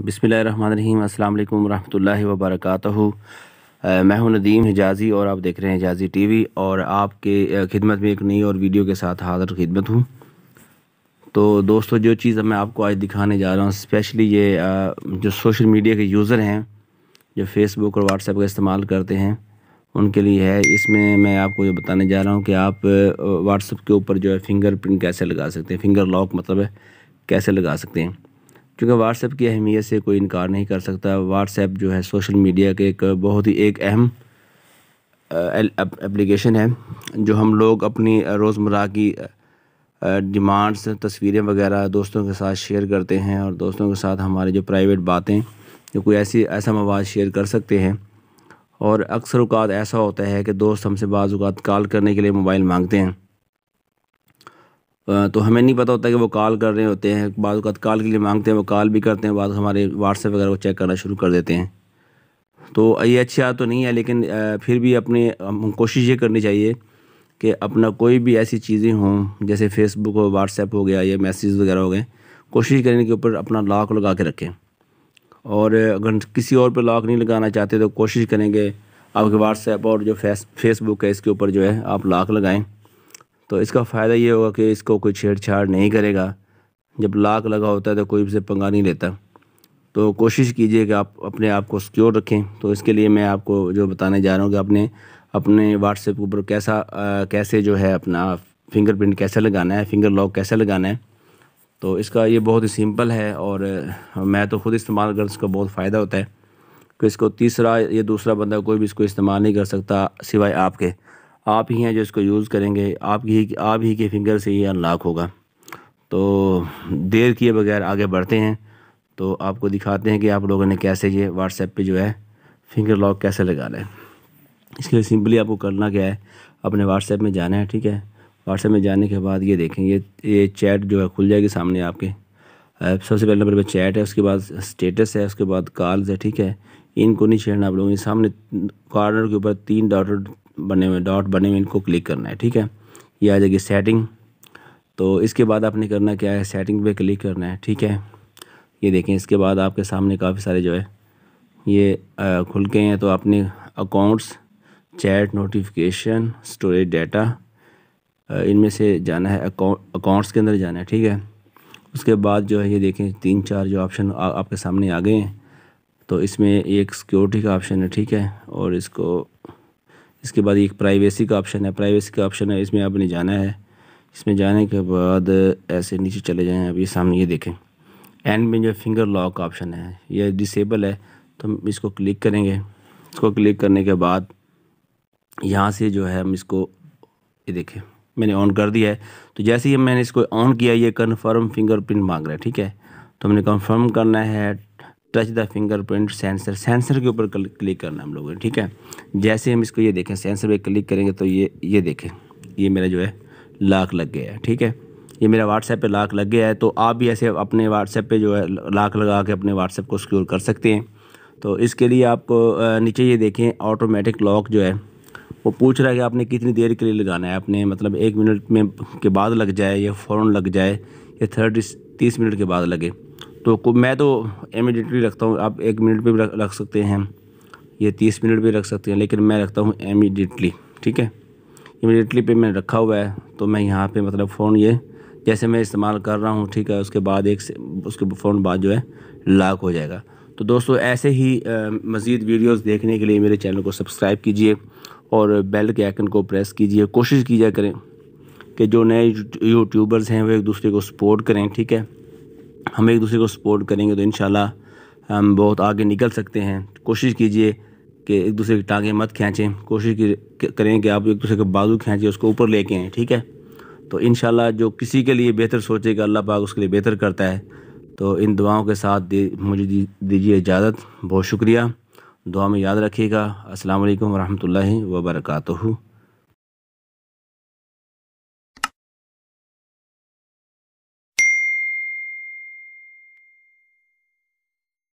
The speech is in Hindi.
बिसमीम् अल्लाम वरहमल वबरक मैं हूं नदीम हिजाज़ी और आप देख रहे हैं हिजाज़ी टीवी और आपके खिदमत में एक नई और वीडियो के साथ हाजिर खिदमत हूं तो दोस्तों जो चीज़ मैं आपको आज दिखाने जा रहा हूं स्पेशली ये जो सोशल मीडिया के यूज़र हैं जो फेसबुक और व्हाट्सएप का इस्तेमाल करते हैं उनके लिए है इसमें मैं आपको ये बताने जा रहा हूँ कि आप व्हाट्सएप के ऊपर जो है फिंगर प्रिंट कैसे लगा सकते हैं फिंगर लॉक मतलब है कैसे लगा सकते हैं क्योंकि व्हाट्सएप की अहमियत से कोई इनकार नहीं कर सकता व्हाट्सएप जो है सोशल मीडिया के एक बहुत ही एक अहम एप्लीकेशन है जो हम लोग अपनी रोज़मर्रा की डिमांड्स तस्वीरें वगैरह दोस्तों के साथ शेयर करते हैं और दोस्तों के साथ हमारे जो प्राइवेट बातें जो कोई ऐसी ऐसा मवाद शेयर कर सकते हैं और अक्सर अवत ऐसा होता है कि दोस्त हमसे बाज़ात कॉल करने के लिए मोबाइल मांगते हैं तो हमें नहीं पता होता कि वो कॉल कर रहे होते हैं बाद कॉल के लिए मांगते हैं वो कॉल भी करते हैं बाद हमारे व्हाट्सएप वगैरह को चेक करना शुरू कर देते हैं तो ये अच्छी बात तो नहीं है लेकिन फिर भी अपने कोशिश ये करनी चाहिए कि अपना कोई भी ऐसी चीज़ें हों जैसे फेसबुक हो व्हाट्सएप हो गया या मैसेज वगैरह हो गए कोशिश करें कि ऊपर अपना लॉक लगा के रखें और अगर किसी और पर लॉक नहीं लगाना चाहते तो कोशिश करेंगे आपके व्हाट्सएप और जो फेस फेसबुक है इसके ऊपर जो है आप लॉक लगाएं तो इसका फ़ायदा ये होगा कि इसको कोई छेड़छाड़ नहीं करेगा जब लाख लगा होता है तो कोई उसे पंगा नहीं लेता तो कोशिश कीजिए कि आप अपने आप को सिक्योर रखें तो इसके लिए मैं आपको जो बताने जा रहा हूँ कि आपने अपने व्हाट्सएप के ऊपर कैसा आ, कैसे जो है अपना फिंगरप्रिंट कैसे लगाना है फिंगर लॉक कैसे लगाना है तो इसका ये बहुत ही सिंपल है और मैं तो ख़ुद इस्तेमाल कर इसका बहुत फ़ायदा होता है कि तो इसको तीसरा या दूसरा बंदा कोई भी इसको इस्तेमाल नहीं कर सकता सिवाय आपके आप ही हैं जो इसको यूज़ करेंगे आप ही आप ही के फिंगर से ये अनलॉक होगा तो देर किए बगैर आगे बढ़ते हैं तो आपको दिखाते हैं कि आप लोगों ने कैसे ये व्हाट्सएप पे जो है फिंगर लॉक कैसे लगाना है इसके लिए सिंपली आपको करना क्या है अपने व्हाट्सएप में जाना है ठीक है व्हाट्सएप में जाने के बाद ये देखें ये ये चैट जो है खुल जाएगी सामने आपके सबसे पहले नंबर पर चैट है उसके बाद स्टेटस है उसके बाद कॉल्स है ठीक है इनको नहीं छेड़ना आप लोगों ने सामने कॉर्नर के ऊपर तीन डॉटर बने हुए डॉट बने हुए इनको क्लिक करना है ठीक है ये आ जाएगी सेटिंग तो इसके बाद आपने करना क्या है सेटिंग पे क्लिक करना है ठीक है ये देखें इसके बाद आपके सामने काफ़ी सारे जो है ये आ, खुल गए हैं तो आपने accounts chat notification storage data इनमें से जाना है अकाउंट्स के अंदर जाना है ठीक है उसके बाद जो है ये देखें तीन चार जो ऑप्शन आपके सामने आ गए हैं तो इसमें एक सिक्योरिटी का ऑप्शन है ठीक है और इसको इसके बाद एक प्राइवेसी का ऑप्शन है प्राइवेसी का ऑप्शन है इसमें आपने जाना है इसमें जाने के बाद ऐसे नीचे चले जाएँ अभी सामने ये देखें एंड में जो फिंगर लॉक ऑप्शन है यह डिसेबल है तो हम इसको क्लिक करेंगे इसको क्लिक करने के बाद यहाँ से जो है हम इसको ये देखें मैंने ऑन कर दिया है तो जैसे ही मैंने इसको ऑन किया ये कन्फर्म फिंगरप्रिंट मांग रहा है ठीक है तो हमने कन्फर्म करना है touch the fingerprint sensor sensor के ऊपर क्लिक करना हम लोगों ने ठीक है जैसे हम इसको ये देखें सेंसर पे क्लिक करेंगे तो ये ये देखें ये मेरा जो है लाख लग गया है ठीक है ये मेरा व्हाट्सएप पे लाख लग गया है तो आप भी ऐसे अपने व्हाट्सएप पे जो है लाख लगा के अपने व्हाट्सएप को सिक्योर कर सकते हैं तो इसके लिए आपको नीचे ये देखें ऑटोमेटिक लॉक जो है वो पूछ रहा है कि आपने कितनी देर के लिए लगाना है आपने मतलब एक मिनट में के बाद लग जाए या फ़ौर लग जाए या थर्टी तीस मिनट के बाद लगे तो मैं तो इमीडिएटली रखता हूँ आप एक मिनट पर भी रख सकते हैं ये तीस मिनट भी रख सकते हैं लेकिन मैं रखता हूँ इमीडिएटली ठीक है इमीडिएटली पे मैंने रखा हुआ है तो मैं यहाँ पे मतलब फ़ोन ये जैसे मैं इस्तेमाल कर रहा हूँ ठीक है उसके बाद एक उसके फ़ोन बाद जो है लॉक हो जाएगा तो दोस्तों ऐसे ही मज़ीद वीडियोस देखने के लिए मेरे चैनल को सब्सक्राइब कीजिए और बेल के आइकन को प्रेस कीजिए कोशिश कीजिए करें कि जो नए यूट्यूबर्स हैं वो एक दूसरे को सपोर्ट करें ठीक है हम एक दूसरे को सपोर्ट करेंगे तो इन हम बहुत आगे निकल सकते हैं कोशिश कीजिए कि एक दूसरे की टाँगें मत खींचें कोशिश करें कि आप एक दूसरे के बाजू खींचें उसको ऊपर लेके आएँ ठीक है तो इन जो किसी के लिए बेहतर सोचेगा अल्लाह पाक उसके लिए बेहतर करता है तो इन दुआओं के साथ दे, मुझे दीजिए इजाज़त बहुत शुक्रिया दुआ में याद रखिएगा असल वरहमल रहमतुल्लाहि